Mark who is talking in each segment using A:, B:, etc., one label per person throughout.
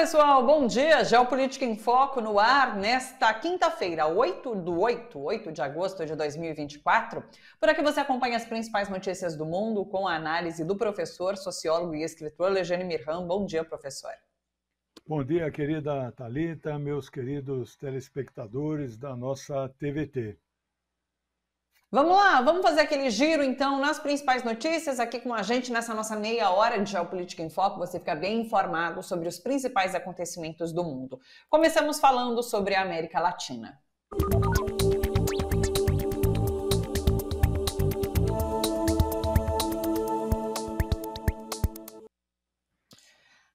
A: pessoal, bom dia. Geopolítica em Foco no ar nesta quinta-feira, 8 do 8, 8 de agosto de 2024. Por aqui você acompanha as principais notícias do mundo com a análise do professor, sociólogo e escritor Lejane Mirram. Bom dia, professor.
B: Bom dia, querida Talita, meus queridos telespectadores da nossa TVT.
A: Vamos lá, vamos fazer aquele giro então nas principais notícias aqui com a gente nessa nossa meia hora de Geopolítica em Foco. Você fica bem informado sobre os principais acontecimentos do mundo. Começamos falando sobre a América Latina. Música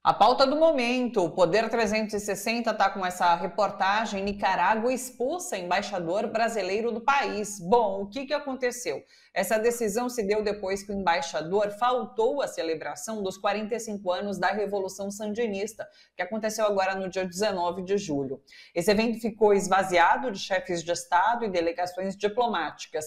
A: A pauta do momento, o Poder 360 está com essa reportagem, Nicarágua expulsa embaixador brasileiro do país. Bom, o que, que aconteceu? Essa decisão se deu depois que o embaixador faltou à celebração dos 45 anos da Revolução Sandinista, que aconteceu agora no dia 19 de julho. Esse evento ficou esvaziado de chefes de Estado e delegações diplomáticas.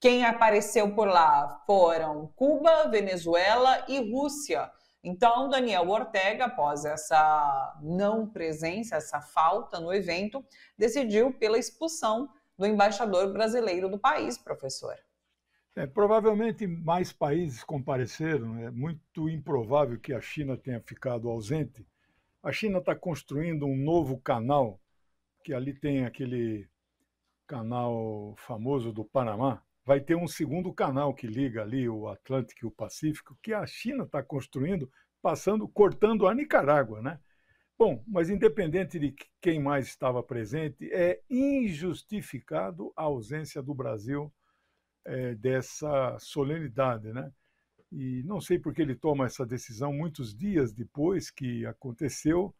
A: Quem apareceu por lá foram Cuba, Venezuela e Rússia então, Daniel Ortega, após essa não presença, essa falta no evento, decidiu pela expulsão do embaixador brasileiro do país, professor.
B: É, provavelmente mais países compareceram, né? é muito improvável que a China tenha ficado ausente. A China está construindo um novo canal, que ali tem aquele canal famoso do Panamá, vai ter um segundo canal que liga ali o Atlântico e o Pacífico, que a China está construindo, passando, cortando a Nicarágua, né? Bom, mas independente de quem mais estava presente, é injustificado a ausência do Brasil é, dessa solenidade, né? E não sei por que ele toma essa decisão muitos dias depois que aconteceu,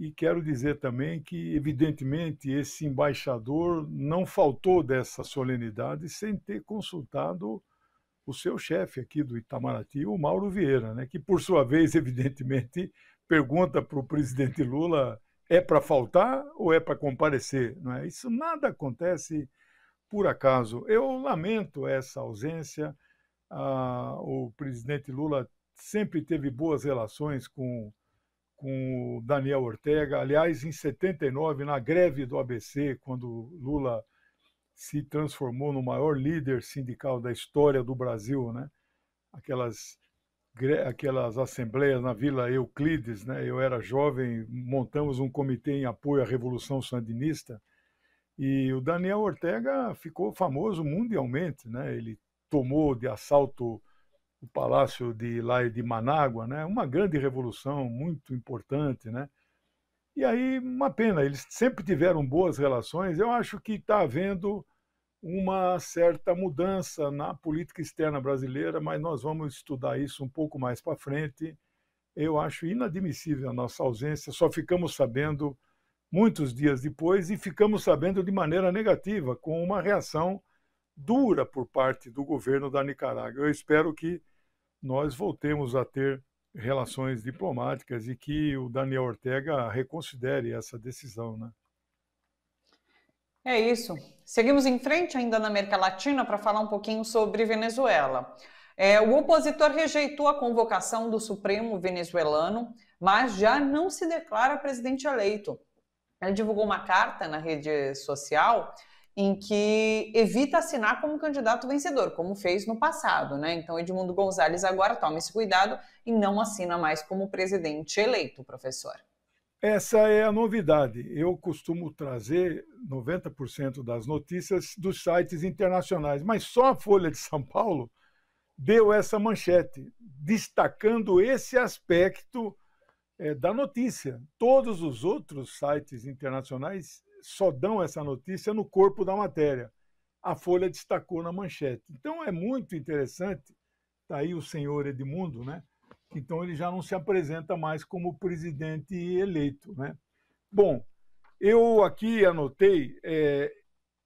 B: e quero dizer também que, evidentemente, esse embaixador não faltou dessa solenidade sem ter consultado o seu chefe aqui do Itamaraty, o Mauro Vieira, né? que, por sua vez, evidentemente, pergunta para o presidente Lula: é para faltar ou é para comparecer? Não é? Isso nada acontece por acaso. Eu lamento essa ausência. Ah, o presidente Lula sempre teve boas relações com com o Daniel Ortega. Aliás, em 79, na greve do ABC, quando Lula se transformou no maior líder sindical da história do Brasil, né? Aquelas aquelas assembleias na Vila Euclides, né? Eu era jovem, montamos um comitê em apoio à revolução sandinista e o Daniel Ortega ficou famoso mundialmente, né? Ele tomou de assalto o palácio de lá de Manágua, né? Uma grande revolução muito importante, né? E aí uma pena, eles sempre tiveram boas relações. Eu acho que está havendo uma certa mudança na política externa brasileira, mas nós vamos estudar isso um pouco mais para frente. Eu acho inadmissível a nossa ausência, só ficamos sabendo muitos dias depois e ficamos sabendo de maneira negativa, com uma reação dura por parte do governo da Nicarágua. Eu espero que nós voltemos a ter relações diplomáticas e que o Daniel Ortega reconsidere essa decisão, né?
A: É isso. Seguimos em frente ainda na América Latina para falar um pouquinho sobre Venezuela. É, o opositor rejeitou a convocação do Supremo venezuelano, mas já não se declara presidente eleito. Ele divulgou uma carta na rede social em que evita assinar como candidato vencedor, como fez no passado, né? Então Edmundo Gonzalez agora toma esse cuidado e não assina mais como presidente eleito, professor.
B: Essa é a novidade. Eu costumo trazer 90% das notícias dos sites internacionais, mas só a Folha de São Paulo deu essa manchete, destacando esse aspecto é, da notícia. Todos os outros sites internacionais só dão essa notícia no corpo da matéria. A Folha destacou na manchete. Então é muito interessante, está aí o senhor Edmundo, né? Então ele já não se apresenta mais como presidente eleito, né? Bom, eu aqui anotei, é,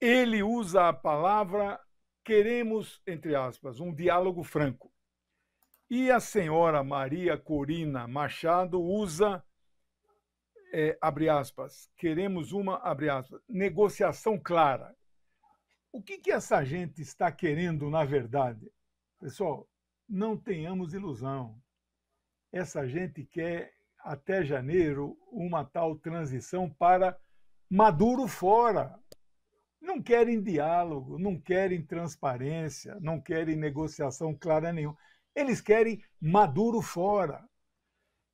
B: ele usa a palavra queremos, entre aspas, um diálogo franco. E a senhora Maria Corina Machado usa é, abre aspas, queremos uma, abre aspas, negociação clara. O que, que essa gente está querendo, na verdade? Pessoal, não tenhamos ilusão. Essa gente quer, até janeiro, uma tal transição para Maduro fora. Não querem diálogo, não querem transparência, não querem negociação clara nenhuma. Eles querem Maduro fora.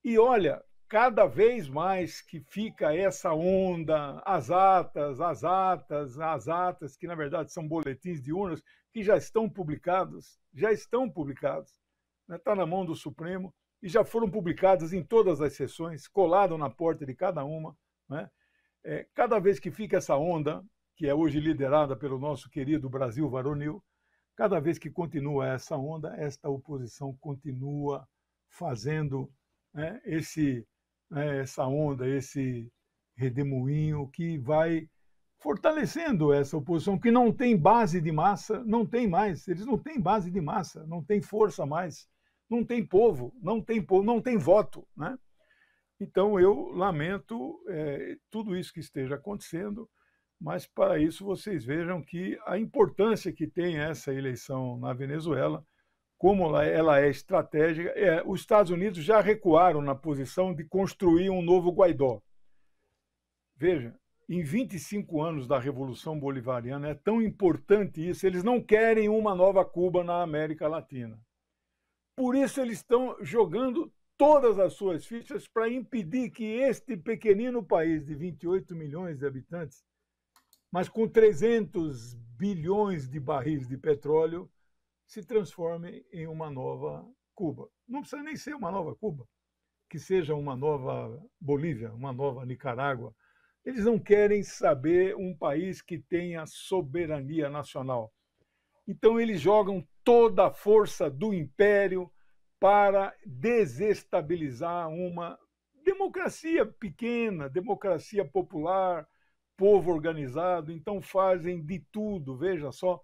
B: E olha, cada vez mais que fica essa onda, as atas, as atas, as atas, que na verdade são boletins de urnas, que já estão publicados, já estão publicados, está né? Tá na mão do Supremo, e já foram publicadas em todas as sessões, colado na porta de cada uma. Né? É, cada vez que fica essa onda, que é hoje liderada pelo nosso querido Brasil varonil, cada vez que continua essa onda, esta oposição continua fazendo né, esse né, essa onda, esse redemoinho que vai fortalecendo essa oposição, que não tem base de massa, não tem mais, eles não têm base de massa, não tem força mais, não tem povo, não tem povo, não tem voto, né? Então eu lamento é, tudo isso que esteja acontecendo, mas para isso vocês vejam que a importância que tem essa eleição na Venezuela como ela é estratégica, é, os Estados Unidos já recuaram na posição de construir um novo Guaidó. Veja, em 25 anos da Revolução Bolivariana, é tão importante isso, eles não querem uma nova Cuba na América Latina. Por isso, eles estão jogando todas as suas fichas para impedir que este pequenino país de 28 milhões de habitantes, mas com 300 bilhões de barris de petróleo, se transforme em uma nova Cuba. Não precisa nem ser uma nova Cuba, que seja uma nova Bolívia, uma nova Nicarágua. Eles não querem saber um país que tenha soberania nacional. Então, eles jogam toda a força do império para desestabilizar uma democracia pequena, democracia popular, povo organizado. Então, fazem de tudo, veja só,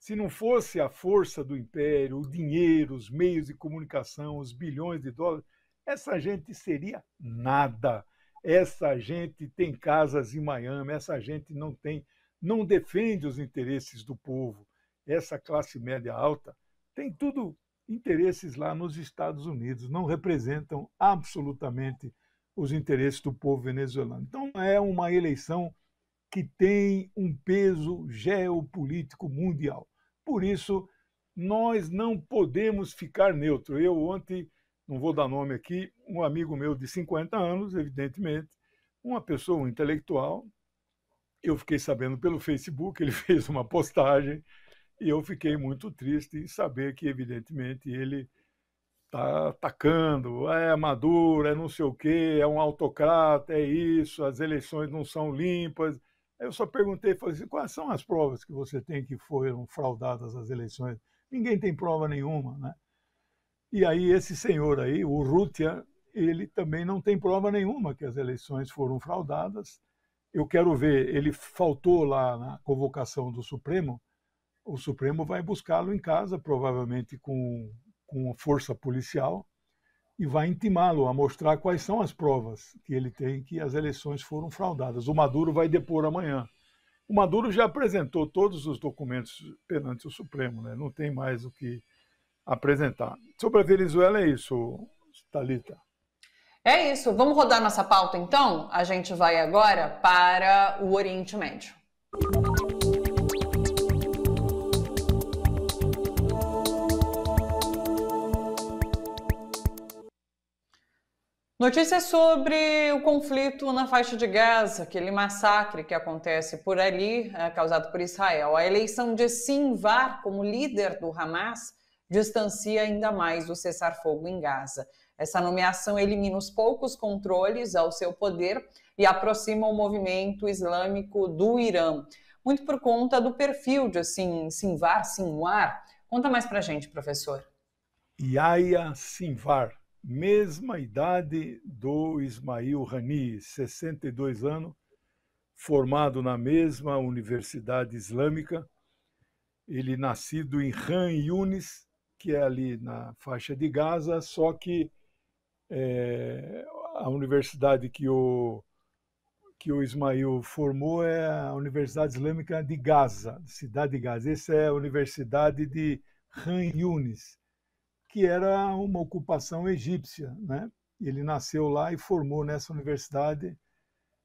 B: se não fosse a força do império, o dinheiro, os meios de comunicação, os bilhões de dólares, essa gente seria nada. Essa gente tem casas em Miami, essa gente não tem, não defende os interesses do povo. Essa classe média alta tem tudo interesses lá nos Estados Unidos, não representam absolutamente os interesses do povo venezuelano. Então é uma eleição que tem um peso geopolítico mundial. Por isso, nós não podemos ficar neutro. Eu ontem, não vou dar nome aqui, um amigo meu de 50 anos, evidentemente, uma pessoa um intelectual, eu fiquei sabendo pelo Facebook, ele fez uma postagem e eu fiquei muito triste em saber que, evidentemente, ele está atacando, é Maduro, é não sei o quê, é um autocrata, é isso, as eleições não são limpas, eu só perguntei, falei assim, quais são as provas que você tem que foram fraudadas as eleições? Ninguém tem prova nenhuma, né? E aí esse senhor aí, o Rutia, ele também não tem prova nenhuma que as eleições foram fraudadas. Eu quero ver, ele faltou lá na convocação do Supremo, o Supremo vai buscá-lo em casa, provavelmente com, com força policial, e vai intimá-lo a mostrar quais são as provas que ele tem que as eleições foram fraudadas. O Maduro vai depor amanhã. O Maduro já apresentou todos os documentos perante o Supremo, né? não tem mais o que apresentar. Sobre a Venezuela é isso, Talita.
A: É isso. Vamos rodar nossa pauta então? A gente vai agora para o Oriente Médio. Notícias sobre o conflito na faixa de Gaza, aquele massacre que acontece por ali, é, causado por Israel. A eleição de Sinvar como líder do Hamas distancia ainda mais o cessar-fogo em Gaza. Essa nomeação elimina os poucos controles ao seu poder e aproxima o movimento islâmico do Irã, muito por conta do perfil de Sinvar, Sinwar. Conta mais pra gente, professor.
B: Yahya Sinvar mesma idade do Ismail Rani, 62 anos, formado na mesma Universidade Islâmica. Ele nascido em Han Yunis, que é ali na faixa de Gaza, só que é, a universidade que o, que o Ismail formou é a Universidade Islâmica de Gaza, cidade de Gaza. Essa é a Universidade de Han Yunis que era uma ocupação egípcia. Né? Ele nasceu lá e formou nessa universidade.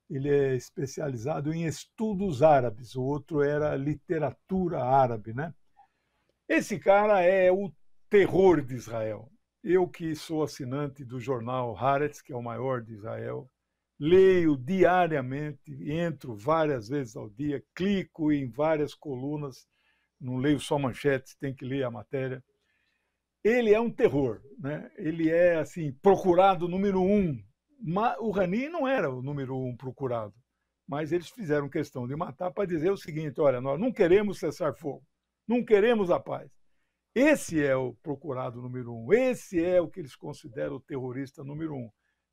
B: Ele é especializado em estudos árabes, o outro era literatura árabe. Né? Esse cara é o terror de Israel. Eu que sou assinante do jornal Haaretz, que é o maior de Israel, leio diariamente, entro várias vezes ao dia, clico em várias colunas, não leio só manchetes, tem que ler a matéria ele é um terror, né? Ele é assim procurado número um. O Rani não era o número um procurado, mas eles fizeram questão de matar para dizer o seguinte: olha, nós não queremos cessar fogo, não queremos a paz. Esse é o procurado número um, esse é o que eles consideram o terrorista número um.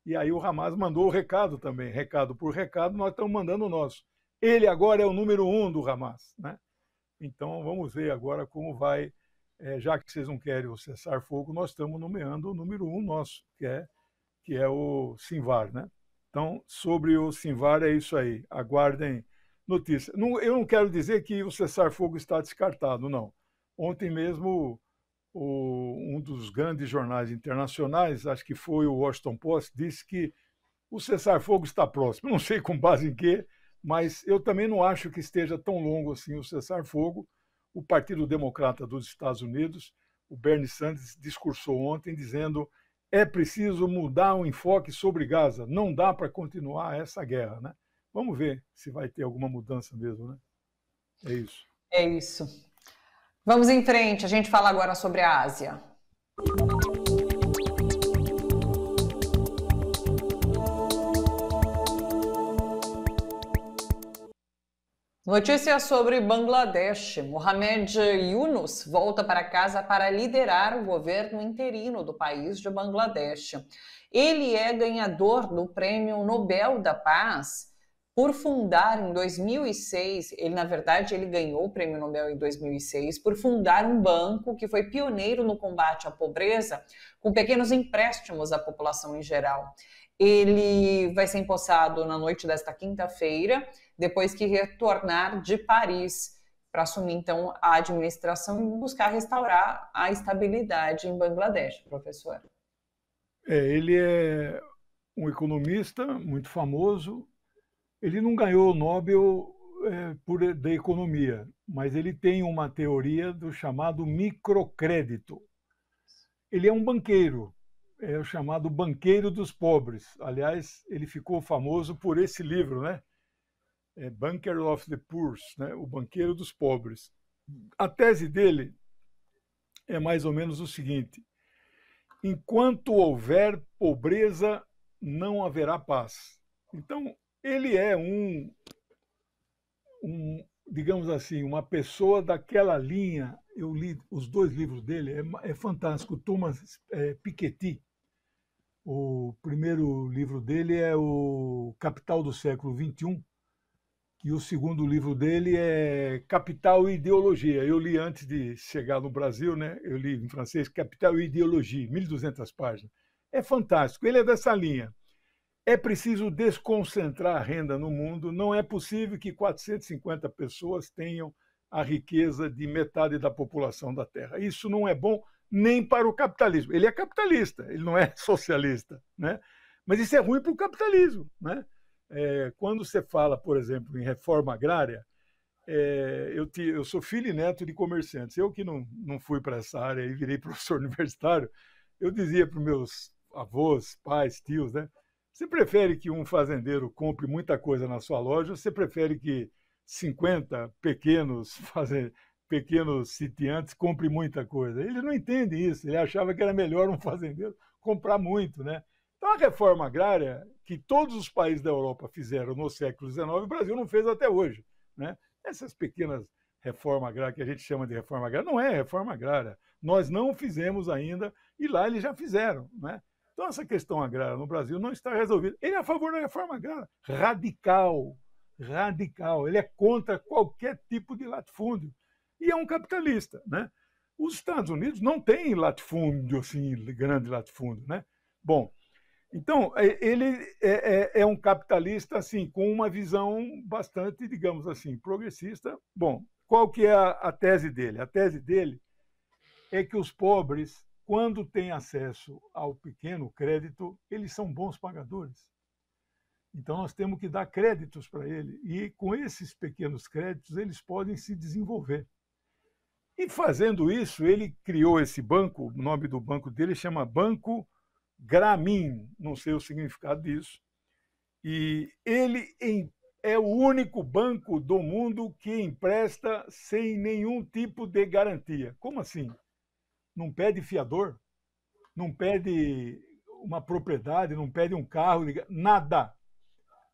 B: E aí o Hamas mandou o recado também, recado por recado, nós estamos mandando o nosso. Ele agora é o número um do Hamas, né? Então vamos ver agora como vai é, já que vocês não querem o cessar fogo, nós estamos nomeando o número um nosso, que é, que é o Simvar. Né? Então, sobre o Simvar é isso aí. Aguardem notícias. Não, eu não quero dizer que o cessar fogo está descartado, não. Ontem mesmo, o, um dos grandes jornais internacionais, acho que foi o Washington Post, disse que o cessar-fogo está próximo. Não sei com base em quê, mas eu também não acho que esteja tão longo assim o cessar-fogo o Partido Democrata dos Estados Unidos, o Bernie Sanders, discursou ontem dizendo é preciso mudar o enfoque sobre Gaza, não dá para continuar essa guerra, né? Vamos ver se vai ter alguma mudança mesmo, né? É isso.
A: É isso. Vamos em frente, a gente fala agora sobre a Ásia. Notícia sobre Bangladesh. Mohamed Yunus volta para casa para liderar o governo interino do país de Bangladesh. Ele é ganhador do Prêmio Nobel da Paz por fundar em 2006, ele na verdade ele ganhou o Prêmio Nobel em 2006 por fundar um banco que foi pioneiro no combate à pobreza, com pequenos empréstimos à população em geral. Ele vai ser empossado na noite desta quinta-feira depois que retornar de Paris para assumir então a administração e buscar restaurar a estabilidade em Bangladesh, professor.
B: É, ele é um economista muito famoso. Ele não ganhou o Nobel é, por, da economia, mas ele tem uma teoria do chamado microcrédito. Ele é um banqueiro, é o chamado banqueiro dos pobres. Aliás, ele ficou famoso por esse livro, né? é, Bunker of the Poor, né? o banqueiro dos pobres. A tese dele é mais ou menos o seguinte: enquanto houver pobreza, não haverá paz. Então, ele é um, um digamos assim, uma pessoa daquela linha. Eu li os dois livros dele, é, é fantástico. Thomas é, Piketty, o primeiro livro dele é o Capital do Século XXI e o segundo livro dele é Capital e Ideologia. Eu li antes de chegar no Brasil, né? Eu li em francês Capital e Ideologia, 1200 páginas. É fantástico. Ele é dessa linha. É preciso desconcentrar a renda no mundo. Não é possível que 450 pessoas tenham a riqueza de metade da população da Terra. Isso não é bom nem para o capitalismo. Ele é capitalista, ele não é socialista, né? Mas isso é ruim para o capitalismo, né? É, quando você fala, por exemplo, em reforma agrária, é, eu, te, eu, sou filho e neto de comerciantes. Eu que não, não fui para essa área e virei professor universitário, eu dizia para meus avós, pais, tios, né? Você prefere que um fazendeiro compre muita coisa na sua loja ou você prefere que 50 pequenos pequenos sitiantes comprem muita coisa? Ele não entende isso. Ele achava que era melhor um fazendeiro comprar muito, né? Então a reforma agrária que todos os países da Europa fizeram no século XIX, o Brasil não fez até hoje. Né? Essas pequenas reforma agrária, que a gente chama de reforma agrária, não é reforma agrária. Nós não fizemos ainda e lá eles já fizeram. Né? Então, essa questão agrária no Brasil não está resolvida. Ele é a favor da reforma agrária, radical, radical. Ele é contra qualquer tipo de latifúndio. E é um capitalista. Né? Os Estados Unidos não têm latifúndio, assim, grande latifúndio. Né? Bom, então, é, ele é, é, é, um capitalista assim com uma visão bastante, digamos assim, progressista. Bom, qual que é a, a tese dele? A tese dele é que os pobres, quando têm acesso ao pequeno crédito, eles são bons pagadores. Então, nós temos que dar créditos para ele e com esses pequenos créditos eles podem se desenvolver. E fazendo isso, ele criou esse banco, o nome do banco dele chama Banco Gramin, não sei o significado disso. E ele é o único banco do mundo que empresta sem nenhum tipo de garantia. Como assim? Não pede fiador? Não pede uma propriedade? Não pede um carro? Nada.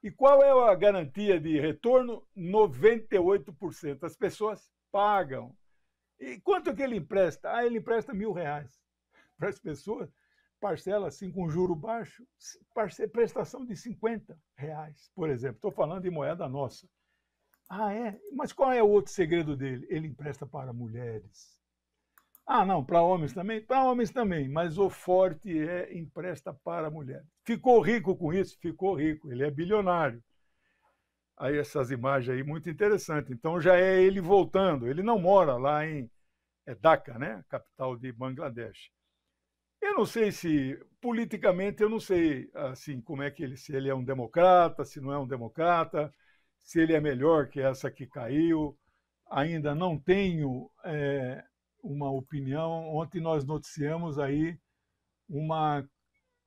B: E qual é a garantia de retorno? 98%. As pessoas pagam. E quanto que ele empresta? Ah, ele empresta mil reais para as pessoas parcela assim com juro baixo, prestação de 50 reais, por exemplo. Estou falando de moeda nossa. Ah, é? Mas qual é o outro segredo dele? Ele empresta para mulheres. Ah, não, para homens também? Para homens também, mas o forte é empresta para mulheres. Ficou rico com isso? Ficou rico, ele é bilionário. Aí essas imagens aí, muito interessante. Então já é ele voltando, ele não mora lá em é Dhaka, né? capital de Bangladesh. Eu não sei se politicamente eu não sei assim como é que ele se ele é um democrata, se não é um democrata, se ele é melhor que essa que caiu. Ainda não tenho é, uma opinião. Ontem nós noticiamos aí uma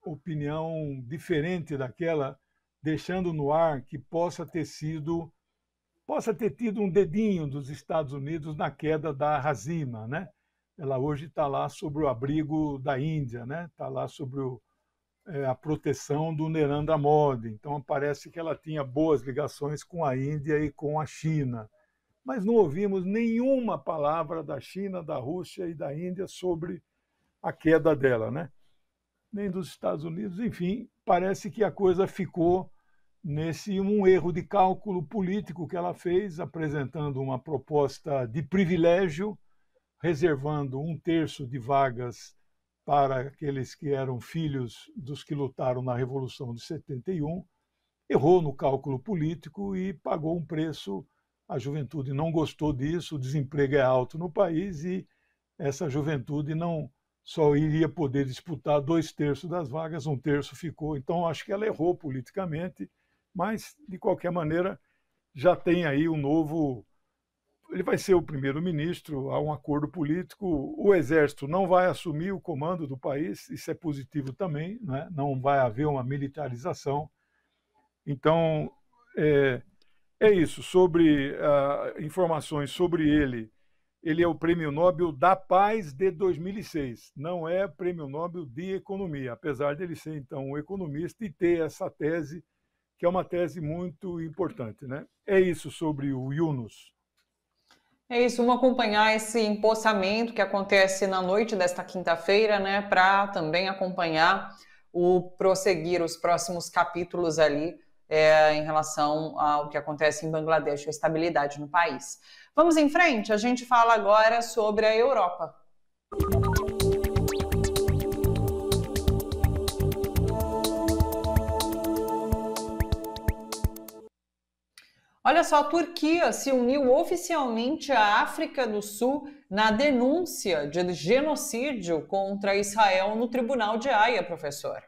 B: opinião diferente daquela, deixando no ar que possa ter sido possa ter tido um dedinho dos Estados Unidos na queda da Razima, né? Ela hoje está lá sobre o abrigo da Índia, né? Está lá sobre o, é, a proteção do Neranda Modi. Então parece que ela tinha boas ligações com a Índia e com a China. Mas não ouvimos nenhuma palavra da China, da Rússia e da Índia sobre a queda dela, né? Nem dos Estados Unidos. Enfim, parece que a coisa ficou nesse um erro de cálculo político que ela fez, apresentando uma proposta de privilégio reservando um terço de vagas para aqueles que eram filhos dos que lutaram na Revolução de 71, errou no cálculo político e pagou um preço. A juventude não gostou disso, o desemprego é alto no país e essa juventude não só iria poder disputar dois terços das vagas, um terço ficou. Então, acho que ela errou politicamente, mas, de qualquer maneira, já tem aí um novo ele vai ser o primeiro-ministro, há um acordo político, o Exército não vai assumir o comando do país, isso é positivo também, né? não vai haver uma militarização. Então, é, é isso. Sobre uh, informações sobre ele, ele é o Prêmio Nobel da Paz de 2006, não é Prêmio Nobel de Economia, apesar de ele ser, então, um economista e ter essa tese, que é uma tese muito importante. Né? É isso sobre o Yunus.
A: É isso, vamos acompanhar esse empossamento que acontece na noite desta quinta-feira, né, para também acompanhar o prosseguir os próximos capítulos ali é, em relação ao que acontece em Bangladesh, a estabilidade no país. Vamos em frente, a gente fala agora sobre a Europa. Olha só, a Turquia se uniu oficialmente à África do Sul na denúncia de genocídio contra Israel no Tribunal de Haia, professor.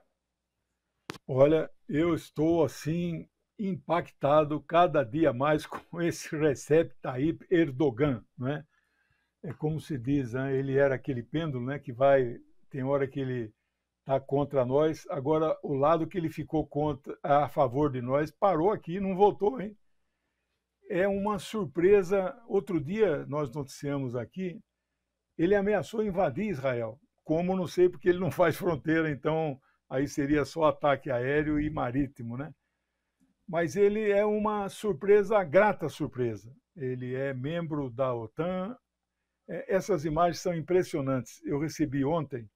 B: Olha, eu estou assim impactado cada dia mais com esse Recep Tayyip Erdogan, né? É como se diz, né? ele era aquele pêndulo, né, que vai tem hora que ele está contra nós, agora o lado que ele ficou contra a favor de nós parou aqui, não voltou, hein? é uma surpresa. Outro dia nós noticiamos aqui, ele ameaçou invadir Israel. Como não sei, porque ele não faz fronteira, então aí seria só ataque aéreo e marítimo, né? Mas ele é uma surpresa, grata surpresa. Ele é membro da OTAN. É, essas imagens são impressionantes. Eu recebi ontem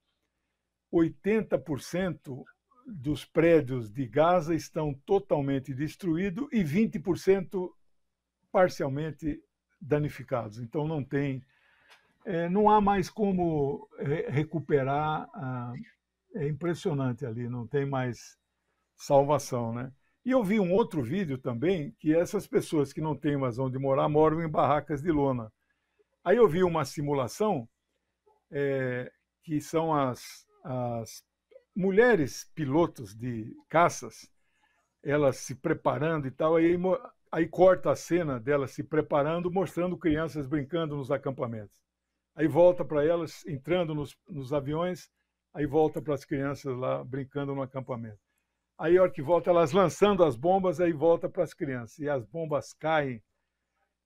B: 80% dos prédios de Gaza estão totalmente destruídos e 20% parcialmente danificados. Então não tem, é, não há mais como re é, recuperar. é impressionante ali, não tem mais salvação, né? E eu vi um outro vídeo também que essas pessoas que não têm mais onde morar moram em barracas de lona. Aí eu vi uma simulação é, que são as, as mulheres pilotos de caças, elas se preparando e tal. Aí Aí corta a cena dela se preparando, mostrando crianças brincando nos acampamentos. Aí volta para elas entrando nos, nos aviões, aí volta para as crianças lá brincando no acampamento. Aí, a hora que volta, elas lançando as bombas, aí volta para as crianças. E as bombas caem.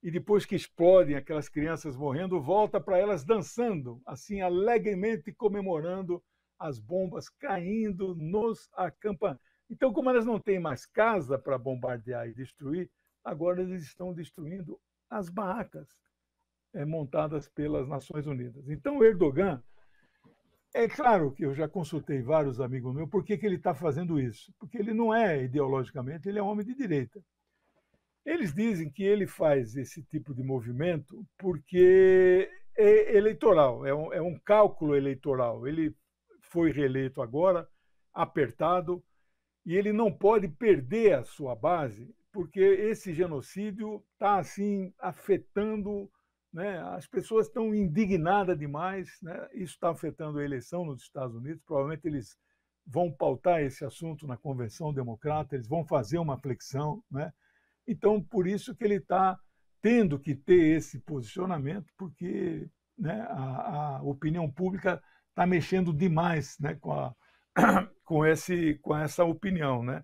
B: E depois que explodem aquelas crianças morrendo, volta para elas dançando, assim, alegremente comemorando as bombas caindo nos acampamentos. Então, como elas não têm mais casa para bombardear e destruir, agora eles estão destruindo as barracas é, montadas pelas Nações Unidas. Então, o Erdogan, é claro que eu já consultei vários amigos meus por que, que ele está fazendo isso. Porque ele não é ideologicamente, ele é um homem de direita. Eles dizem que ele faz esse tipo de movimento porque é eleitoral, é um, é um cálculo eleitoral. Ele foi reeleito agora, apertado, e ele não pode perder a sua base porque esse genocídio está assim afetando, né? as pessoas estão indignadas demais, né? isso está afetando a eleição nos Estados Unidos, provavelmente eles vão pautar esse assunto na Convenção Democrata, eles vão fazer uma flexão. Né? Então, por isso que ele está tendo que ter esse posicionamento, porque né, a, a, opinião pública está mexendo demais né, com, a, com, esse, com essa opinião. Né?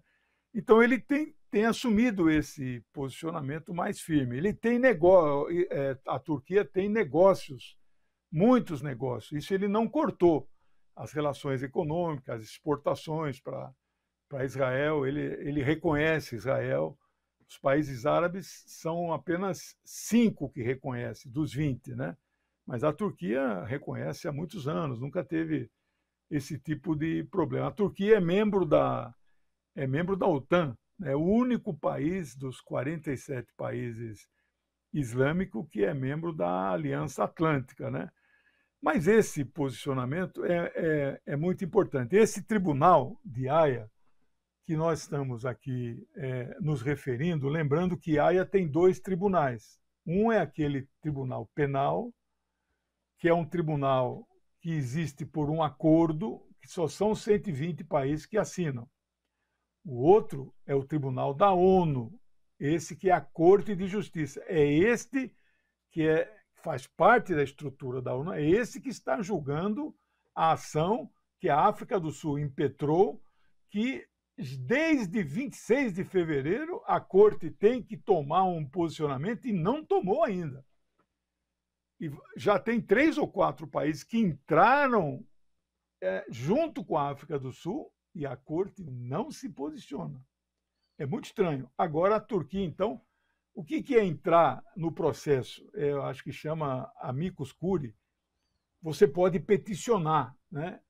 B: Então, ele tem tem assumido esse posicionamento mais firme. Ele tem negócio, é, a Turquia tem negócios, muitos negócios. Isso ele não cortou as relações econômicas, as exportações para para Israel. Ele ele reconhece Israel. Os países árabes são apenas cinco que reconhece dos 20, né? Mas a Turquia reconhece há muitos anos, nunca teve esse tipo de problema. A Turquia é membro da é membro da OTAN, é o único país dos 47 países islâmico que é membro da Aliança Atlântica, né? Mas esse posicionamento é, é, é muito importante. Esse tribunal de Haia, que nós estamos aqui é, nos referindo, lembrando que Haia tem dois tribunais. Um é aquele tribunal penal, que é um tribunal que existe por um acordo, que só são 120 países que assinam. O outro é o Tribunal da ONU, esse que é a Corte de Justiça. É este que é, faz parte da estrutura da ONU, é esse que está julgando a ação que a África do Sul impetrou, que desde 26 de fevereiro a Corte tem que tomar um posicionamento e não tomou ainda. E já tem três ou quatro países que entraram é, junto com a África do Sul e a corte não se posiciona. É muito estranho. Agora, a Turquia, então, o que, é entrar no processo? É, eu acho que chama amicus curi. Você pode peticionar, né?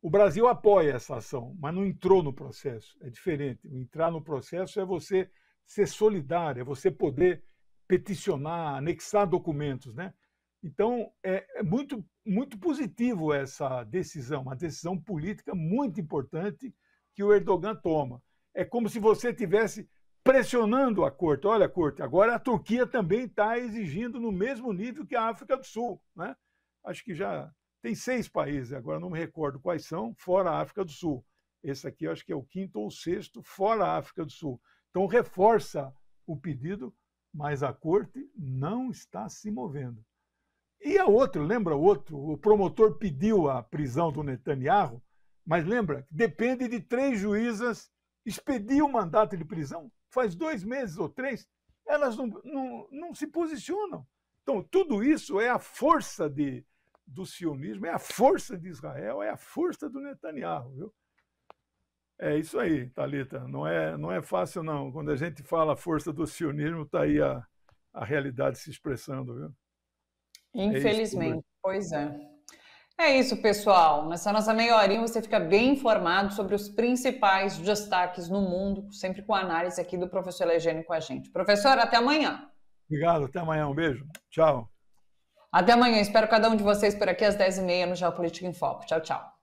B: O Brasil apoia essa ação, mas não entrou no processo. É diferente. Entrar no processo é você ser solidário, é você poder peticionar, anexar documentos, né? Então, é, é, muito, muito positivo essa decisão, uma decisão política muito importante que o Erdogan toma. É como se você estivesse pressionando a corte. Olha, corte, agora a Turquia também está exigindo no mesmo nível que a África do Sul. Né? Acho que já tem seis países, agora não me recordo quais são, fora a África do Sul. Esse aqui acho que é o quinto ou sexto, fora a África do Sul. Então, reforça o pedido, mas a corte não está se movendo. E a outro, lembra o outro? O promotor pediu a prisão do Netanyahu, mas lembra, depende de três juízas expedir o um mandato de prisão. Faz dois meses ou três, elas não, não, não se posicionam. Então, tudo isso é a força de, do sionismo, é a força de Israel, é a força do Netanyahu, viu? É isso aí, Talita. Não é, não é fácil não. Quando a gente fala a força do sionismo, está aí a, a realidade se expressando, viu? Infelizmente, é isso,
A: pois é. É isso, pessoal. Nessa nossa meia horinha você fica bem informado sobre os principais destaques no mundo, sempre com a análise aqui do professor Legênio com a gente. Professor, até amanhã.
B: Obrigado, até amanhã. Um beijo. Tchau.
A: Até amanhã. Espero cada um de vocês por aqui às 10h30 no Geopolítica em Foco. Tchau, tchau.